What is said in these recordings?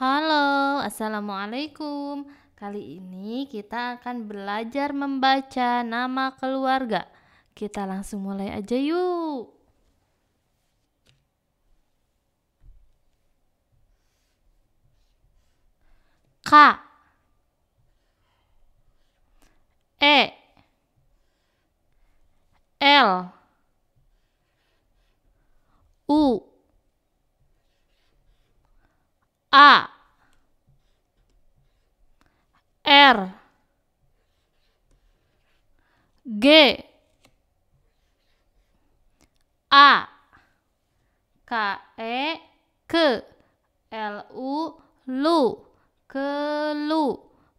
Halo, Assalamualaikum. Kali ini kita akan belajar membaca nama keluarga. Kita langsung mulai aja yuk. K E L U A R G A K E K L U lu kelu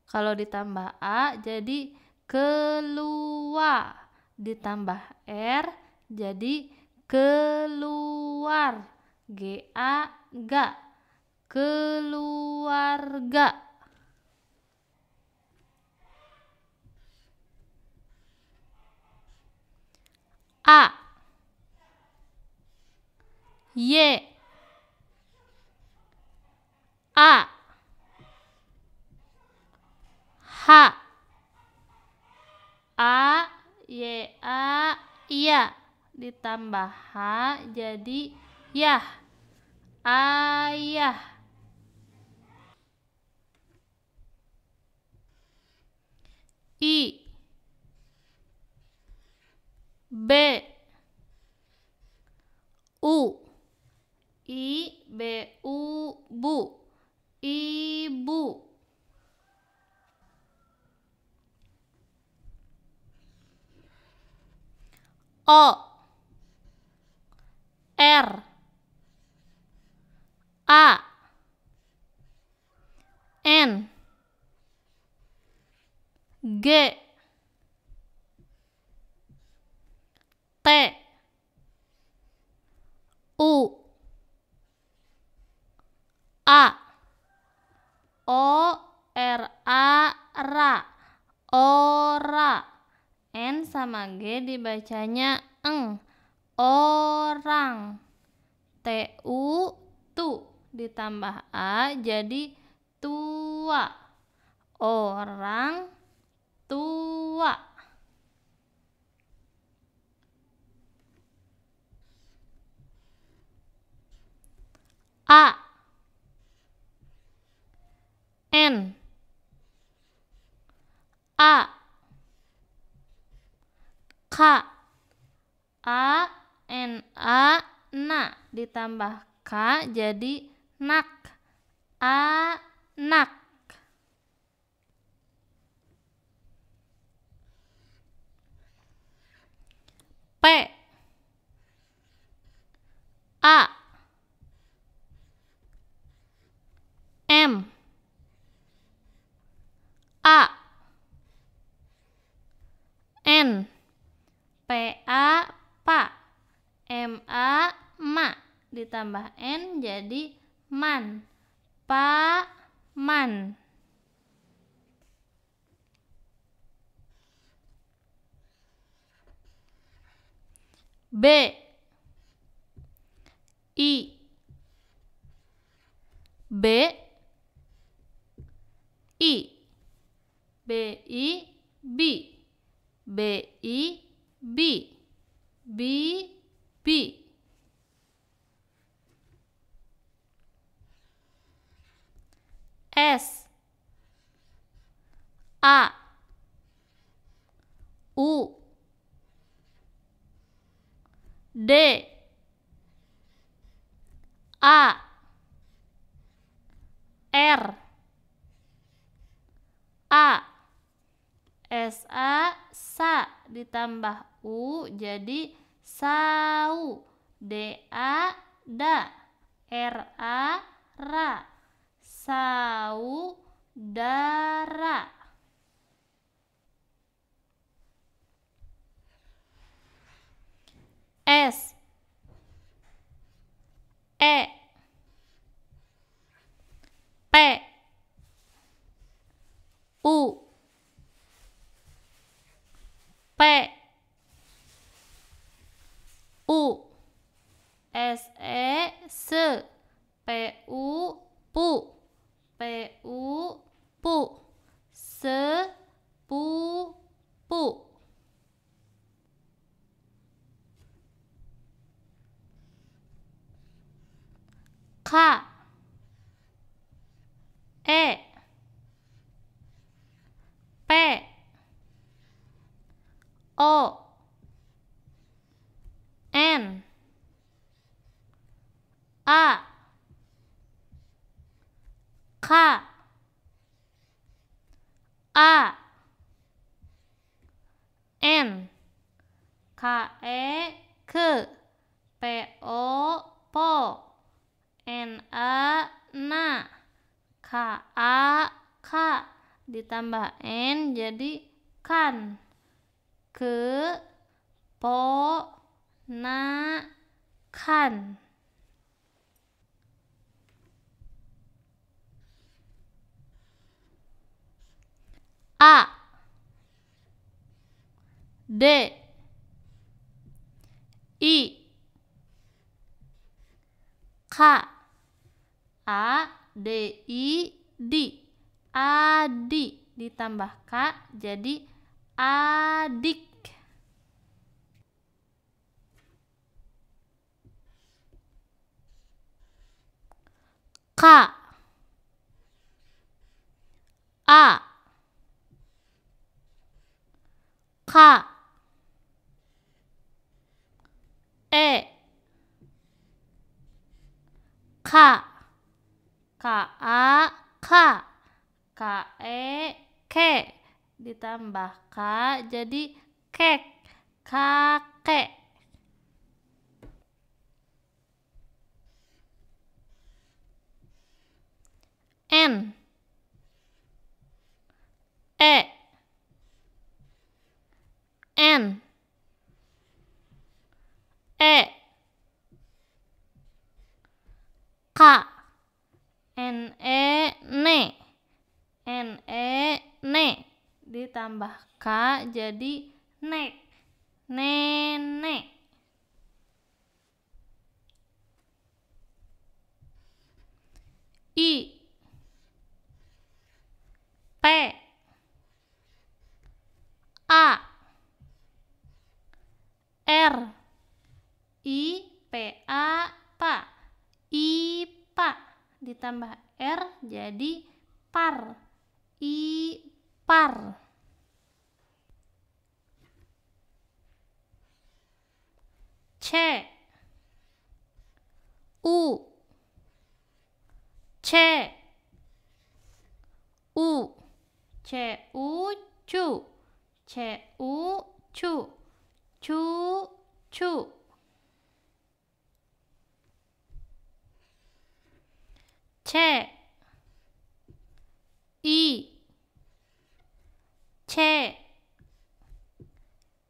kalau ditambah A jadi keluar ditambah R jadi keluar G A gak keluarga A Y A H A Y A iya ditambah H jadi yah ayah I B U I B U bu ibu O R A N G T U A O R A ra ora n sama g dibacanya eng orang t u tu ditambah a jadi tua orang tua a n a k a n a na ditambah k jadi nak a nak PA pa MA ma ditambah n jadi man pa man B I B I B I B B I B B B S A U D A R ditambah u jadi sau d a da r a ra sau dara S E 八五 s a 四八五不八五不四不不卡 a 八。O N A K A N K E K P O Po N A NA K A K ditambah N jadi kan keponakan A D I K A D I D a adi ditambah K jadi adik ka a ka e ka ka a ka ka e ke ditambah k jadi kek kakek n e n ditambah K jadi nek. Nenek. I. P. A. R. I. P. A. Pa. I. Pa. Ditambah R jadi par. I. Par. 채, 우, 채, 우, 채, 우, 주, 채, 우, 주, 주, 주. 채, 이, 채,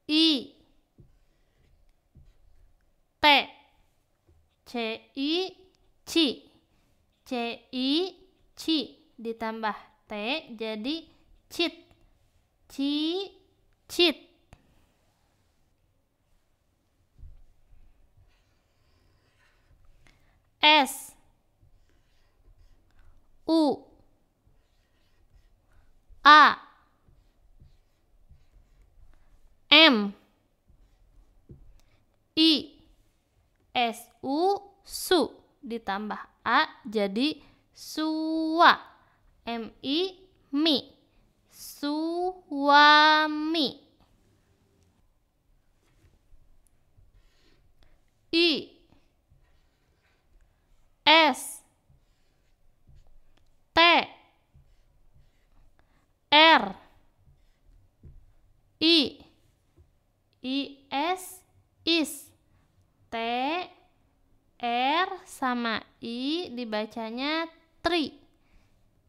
이. T C I C C I C ditambah T jadi cheat ci cheat S S U su ditambah a jadi suwa M I mi suami I S T R I I S is T R sama I dibacanya tri.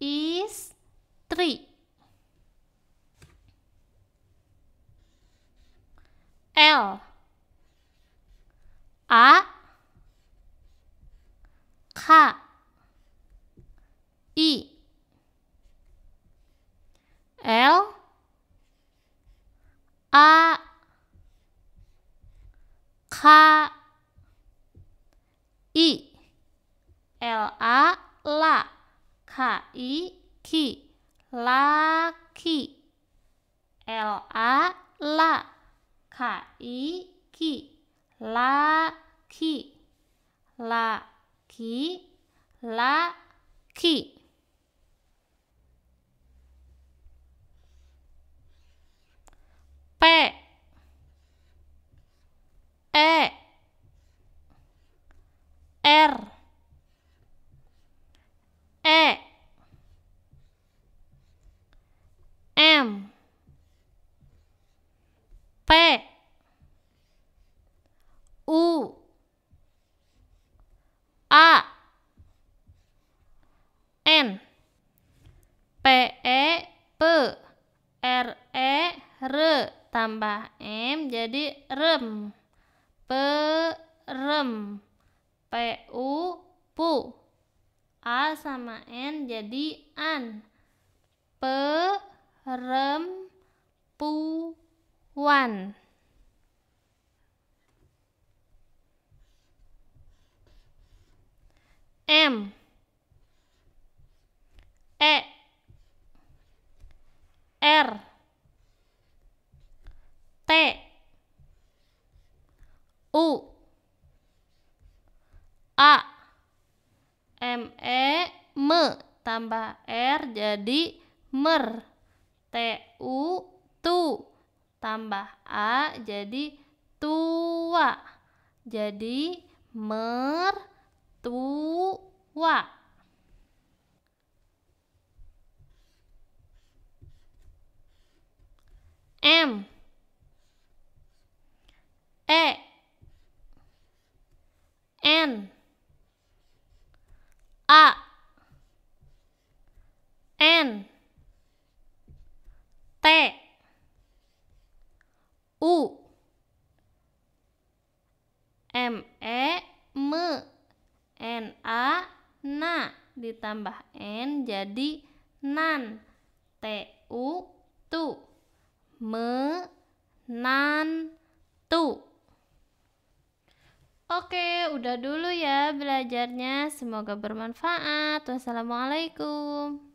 Is tri. L A K I L a la k i ki laki l a la k i ki laki laki laki p e R E, M A sama N jadi an. Perempuan. M E R T U A M E me tambah R jadi mer T U tu tambah A jadi tua jadi mer tua M N T U M E M N A na ditambah n jadi nan T U tu N nan tu Oke, udah dulu ya belajarnya. Semoga bermanfaat. Wassalamualaikum.